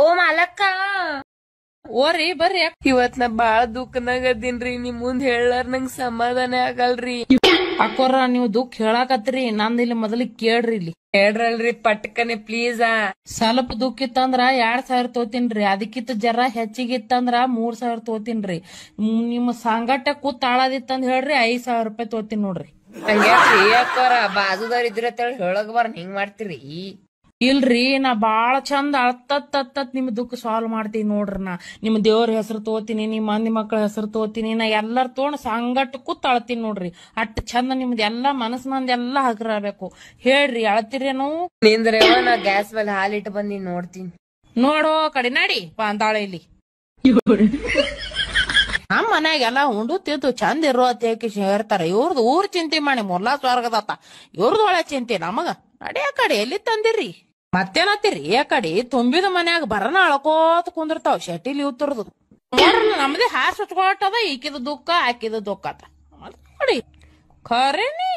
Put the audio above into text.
ಓ ಮಾಲಕ್ಕ ಓರಿ ಬರ್ರಿ ಇವತ್ ನಾ ಬಾಳ ದುಃಖನಾಗ ಅದೀನ್ರಿ ನಿಮ್ ಮುಂದ್ ಹೇಳಾರ ನಂಗ್ ಸಮಾಧಾನ ಆಗಲ್ರಿ ಅಕ್ಕೋರ ನೀವು ದುಃಖ ಹೇಳಾಕತ್ರಿ ನಂದಿಲ್ ಇಲ್ಲಿ ಮೊದಲಿಗೆ ಕೇಳ್ರಿ ಇಲ್ಲಿ ಹೇಳ್ರಲ್ರಿ ಪಟ್ಕನೆ ಪ್ಲೀಸ್ ಸ್ವಲ್ಪ ದುಃಖ ಇತ್ತಂದ್ರ ಎರಡ್ ಸಾವಿರ ತೋತಿನ್ರಿ ಅದಕ್ಕಿಂತ ಜರ ಹೆಚ್ಚಿಗೆ ಮೂರ್ ಸಾವಿರ ತೋತಿನ್ರಿ ನಿಮ್ ಸಂಘಟ ಕೂತ್ ಹೇಳ್ರಿ ಐದ್ ಸಾವಿರ ರೂಪಾಯಿ ತೋತಿನ್ ನೋಡ್ರಿ ಅಕ್ಕೋರ ಬಾಜುದವ್ರ ಇದ್ರ ಹೇಳಕ್ ಬಾರ ಹಿಂಗ್ ಮಾಡ್ತೀರಿ ಇಲ್ರಿ ನಾ ಬಾಳ ಚಂದ ಅತ್ತತ್ ನಿಮ್ ದುಃಖ ಸಾಲ್ವ್ ಮಾಡ್ತೀನಿ ನೋಡ್ರಿ ನಾ ನಿಮ್ ದೇವ್ರ ಹೆಸರು ತೋತೀನಿ ನಿಮ್ ಮಂದಿ ಮಕ್ಕಳ ಹೆಸರು ತೋತೀನಿ ನಾ ಎಲ್ಲಾರ ತೋಣ ಸಂಗಟ್ ಕೂತ್ ಅಳ್ತೀನಿ ನೋಡ್ರಿ ಅಟ್ ಚಂದ ನಿಮ್ದ ಎಲ್ಲಾ ಮನಸ್ ಮಂದಿ ಎಲ್ಲಾ ಹಗರಬೇಕು ಹೇಳ್ರಿ ಅಳ್ತಿರೇನು ನಾ ಗ್ಯಾಸ್ ಮೇಲೆ ಹಾಲಿಟ್ಟು ಬಂದಿ ನೋಡ್ತೀನಿ ನೋಡೋ ಕಡೆ ನಾಡಿ ಬಾಂದಾಳ ಇಲ್ಲಿ ನಮ್ ಮನ್ಯಾಗ ಎಲ್ಲಾ ಉಂಡು ತಿದ್ದು ಚಂದ ಇರೋ ಹೇರ್ತಾರ ಹೇಳ್ತಾರ ಇವ್ರದ್ದು ಊರ್ ಚಿಂತೆ ಮಾಡಿ ಮೊಲ್ಲಾ ಸ್ವರ್ಗದತ್ತ ಇವ್ರದ್ ಒಳ್ಳೆ ಚಿಂತೆ ನಮಗ ನಡೆ ಕಡೆ ಎಲ್ಲಿ ತಂದಿರಿ ಮತ್ತೇನತ್ತೀರಿ ಆ ಕಡೆ ತುಂಬಿದ ಮನ್ಯಾಗ ಬರನ ಅಳ್ಕೋತ ಕುಂದಿರ್ತಾವ ಶೆಟಿಲ್ ಇವತ್ತರದು ನಮ್ದೇ ಹಾಸ್ ಈಕಿದ ದುಃಖ ಆಕಿದ ದುಃಖ ನೋಡಿ ಖರೇನಿ